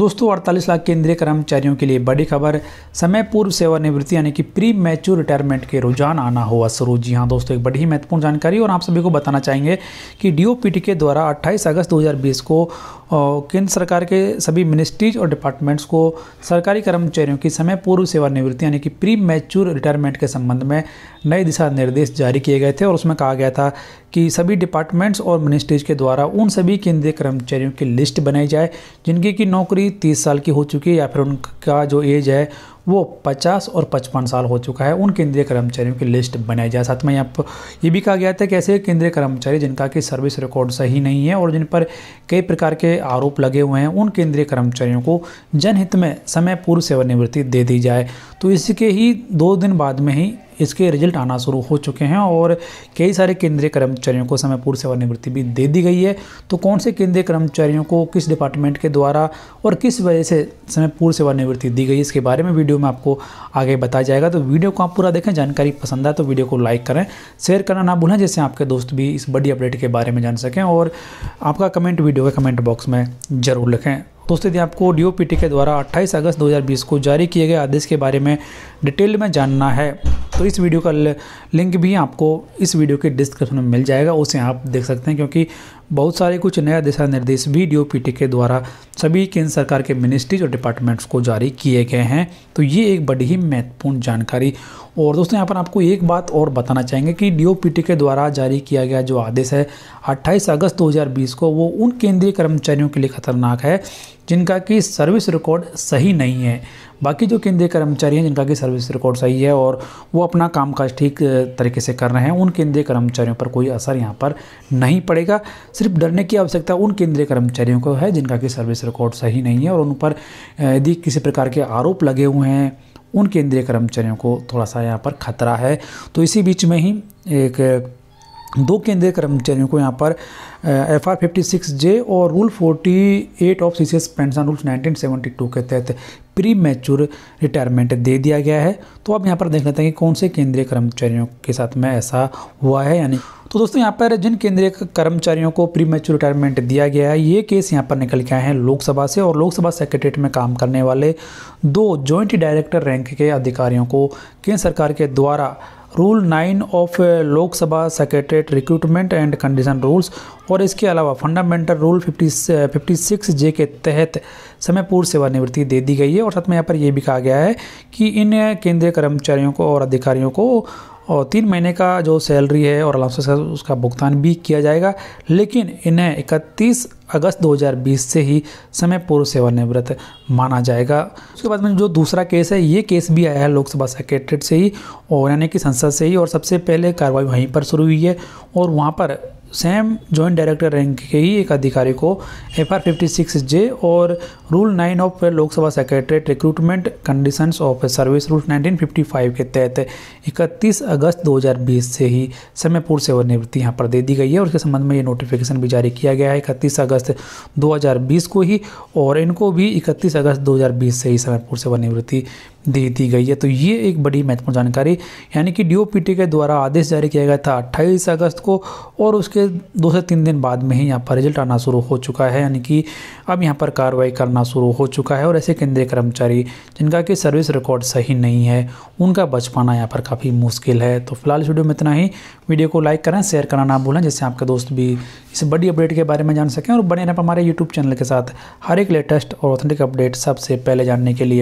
दोस्तों 48 लाख केंद्रीय कर्मचारियों के लिए बड़ी खबर समय पूर्व सेवानिवृत्ति यानी कि प्री मैच्योर रिटायरमेंट के रुझान आना हुआ शुरू जी हाँ दोस्तों एक बड़ी ही महत्वपूर्ण जानकारी और आप सभी को बताना चाहेंगे कि डी के द्वारा अट्ठाईस अगस्त दो को केंद्र सरकार के सभी मिनिस्ट्रीज और डिपार्टमेंट्स को सरकारी कर्मचारियों की समय पूर्व सेवानिवृत्ति यानी कि प्री मैच्योर रिटायरमेंट के संबंध में नए दिशा निर्देश जारी किए गए थे और उसमें कहा गया था कि सभी डिपार्टमेंट्स और मिनिस्ट्रीज के द्वारा उन सभी केंद्रीय कर्मचारियों की लिस्ट बनाई जाए जिनकी की नौकरी तीस साल की हो चुकी है या फिर उनका जो एज है वो 50 और 55 साल हो चुका है उन केंद्रीय कर्मचारियों की लिस्ट बनाई जाए साथ में यहाँ पर ये भी कहा गया था कि ऐसे केंद्रीय कर्मचारी जिनका कि सर्विस रिकॉर्ड सही नहीं है और जिन पर कई प्रकार के आरोप लगे हुए हैं उन केंद्रीय कर्मचारियों को जनहित में समय पूर्व सेवानिवृत्ति दे दी जाए तो इसके ही दो दिन बाद में ही इसके रिजल्ट आना शुरू हो चुके हैं और कई सारे केंद्रीय कर्मचारियों को समय पूर्व सेवानिवृत्ति भी दे दी गई है तो कौन से केंद्रीय कर्मचारियों को किस डिपार्टमेंट के द्वारा और किस वजह से समय पूर्व सेवानिवृत्ति दी गई इसके बारे में वीडियो वीडियो में आपको आगे बताया जाएगा तो वीडियो को आप पूरा देखें जानकारी पसंद आए तो वीडियो को लाइक करें शेयर करना ना भूलें जैसे आपके दोस्त भी इस बड़ी अपडेट के बारे में जान सकें और आपका कमेंट वीडियो के कमेंट बॉक्स में ज़रूर लिखें दोस्तों यदि आपको टी के द्वारा अट्ठाईस अगस्त बीस को जारी किए गए आदेश के बारे में डिटेल में जानना है तो इस वीडियो का लिंक भी आपको इस वीडियो के डिस्क्रिप्शन में मिल जाएगा उसे आप देख सकते हैं क्योंकि बहुत सारे कुछ नया दिशा निर्देश भी डी के द्वारा सभी केंद्र सरकार के मिनिस्ट्रीज और डिपार्टमेंट्स को जारी किए गए हैं तो ये एक बड़ी ही महत्वपूर्ण जानकारी और दोस्तों यहाँ पर आपको एक बात और बताना चाहेंगे कि डी के द्वारा जारी किया गया जो आदेश है अट्ठाईस अगस्त 2020 को वो उन केंद्रीय कर्मचारियों के लिए खतरनाक है जिनका कि सर्विस रिकॉर्ड सही नहीं है बाकी जो केंद्रीय कर्मचारी हैं जिनका कि सर्विस रिकॉर्ड सही है और वो अपना कामकाज ठीक तरीके से कर रहे हैं उन केंद्रीय कर्मचारियों पर कोई असर यहाँ पर नहीं पड़ेगा सिर्फ डरने की आवश्यकता उन केंद्रीय कर्मचारियों को है जिनका कि सर्विस रिकॉर्ड सही नहीं है और उन पर यदि किसी प्रकार के आरोप लगे हुए हैं उन केंद्रीय कर्मचारियों को थोड़ा सा यहाँ पर खतरा है तो इसी बीच में ही एक दो केंद्रीय कर्मचारियों को यहाँ पर F R fifty six J और rule forty eight of C C S pension rules nineteen seventy two के तहत प्री मैच्योर रिटायरमेंट दे दिया गया है तो अब यहाँ पर देख लेते हैं कि कौन से केंद्रीय कर्मचारियों के साथ में ऐसा हुआ है यानी तो दोस्तों यहाँ पर जिन केंद्रीय कर्मचारियों को प्री मैच्योर रिटायरमेंट दिया गया है ये केस यहाँ पर निकल के आए हैं लोकसभा से और लोकसभा सेक्रेटरीट में काम करने वाले दो जॉइंट डायरेक्टर रैंक के अधिकारियों को केंद्र सरकार के द्वारा rule nine of Lok Sabha secretariat recruitment and condition rules और इसके अलावा fundamental rule fifty fifty six J के तहत समय पूर्व सेवानिवृत्ति दे दी गई है और साथ में यहाँ पर यह भी कहा गया है कि इन uh, केंद्रीय कर्मचारियों को और अधिकारियों को और तीन महीने का जो सैलरी है और अलाउंस उसका भुगतान भी किया जाएगा लेकिन इन्हें इकतीस अगस्त 2020 से ही समय पूर्व सेवानिवृत्त माना जाएगा उसके बाद में जो दूसरा केस है ये केस भी आया है लोकसभा सेक्रेटरीट से ही और यानी कि संसद से ही और सबसे पहले कार्रवाई वहीं पर शुरू हुई है और वहाँ पर सेम जॉइंट डायरेक्टर रैंक के ही एक अधिकारी को F R fifty six J और rule nine of Lok Sabha secretariat recruitment conditions of service rule 1955 के तहत 31 अगस्त 2020 से ही समय पूर्व सेवानिवृत्ति यहाँ पर दे दी गई है और उसके संबंध में ये नोटिफिकेशन भी जारी किया गया है इकतीस अगस्त अगस्त 2020 को ही और इनको भी 31 अगस्त 2020 से ही समयपुर सेवानिवृत्ति दे दी गई है तो ये एक बड़ी महत्वपूर्ण जानकारी यानी कि डीओपीटी के द्वारा आदेश जारी किया गया था 28 अगस्त को और उसके दो से तीन दिन बाद में ही यहाँ पर रिजल्ट आना शुरू हो चुका है यानी कि अब यहाँ पर कार्रवाई करना शुरू हो चुका है और ऐसे केंद्रीय कर्मचारी जिनका कि सर्विस रिकॉर्ड सही नहीं है उनका बच पाना यहाँ पर काफ़ी मुश्किल है तो फिलहाल इस वीडियो में इतना ही वीडियो को लाइक करें शेयर करना ना भूलें जिससे आपके दोस्त भी इस बड़ी अपडेट के बारे में जान सकें और बने रहें हमारे यूट्यूब चैनल के साथ हर एक लेटेस्ट और ऑथेंटिक अपडेट सबसे पहले जानने के लिए